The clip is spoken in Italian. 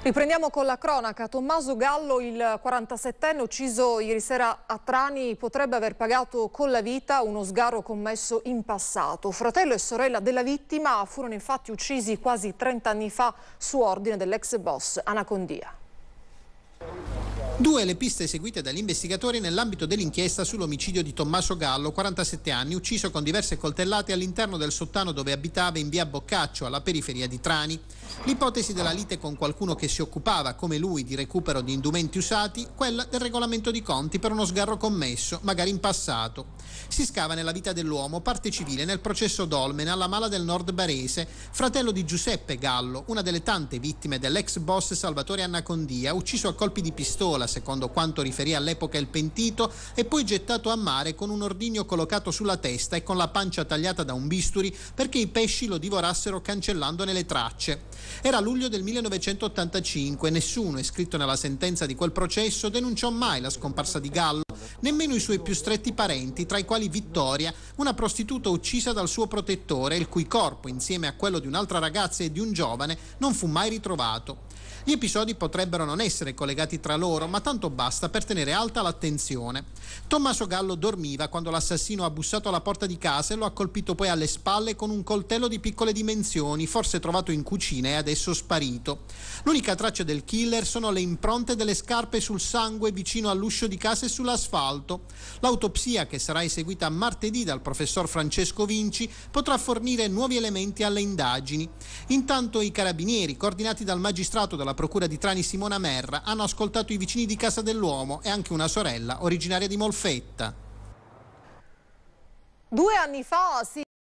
Riprendiamo con la cronaca. Tommaso Gallo, il 47enne ucciso ieri sera a Trani, potrebbe aver pagato con la vita uno sgaro commesso in passato. Fratello e sorella della vittima furono infatti uccisi quasi 30 anni fa su ordine dell'ex boss Anacondia. Due le piste seguite dagli investigatori nell'ambito dell'inchiesta sull'omicidio di Tommaso Gallo, 47 anni, ucciso con diverse coltellate all'interno del sottano dove abitava in via Boccaccio, alla periferia di Trani. L'ipotesi della lite con qualcuno che si occupava, come lui, di recupero di indumenti usati, quella del regolamento di conti per uno sgarro commesso, magari in passato. Si scava nella vita dell'uomo, parte civile, nel processo Dolmen, alla mala del nord barese, fratello di Giuseppe Gallo, una delle tante vittime dell'ex boss Salvatore Annacondia, ucciso a colpi di pistola secondo quanto riferì all'epoca il pentito, e poi gettato a mare con un ordigno collocato sulla testa e con la pancia tagliata da un bisturi perché i pesci lo divorassero cancellandone le tracce. Era luglio del 1985, e nessuno iscritto nella sentenza di quel processo denunciò mai la scomparsa di Gallo, nemmeno i suoi più stretti parenti, tra i quali Vittoria, una prostituta uccisa dal suo protettore, il cui corpo, insieme a quello di un'altra ragazza e di un giovane, non fu mai ritrovato. Gli episodi potrebbero non essere collegati tra loro, ma tanto basta per tenere alta l'attenzione. Tommaso Gallo dormiva quando l'assassino ha bussato alla porta di casa e lo ha colpito poi alle spalle con un coltello di piccole dimensioni, forse trovato in cucina e adesso sparito. L'unica traccia del killer sono le impronte delle scarpe sul sangue vicino all'uscio di casa e sull'asfalto. L'autopsia, che sarà eseguita martedì dal professor Francesco Vinci, potrà fornire nuovi elementi alle indagini. Intanto i carabinieri, coordinati dal magistrato della procura di Trani Simona Merra, hanno ascoltato i vicini di casa dell'uomo e anche una sorella originaria di Molfetta. Due anni fa si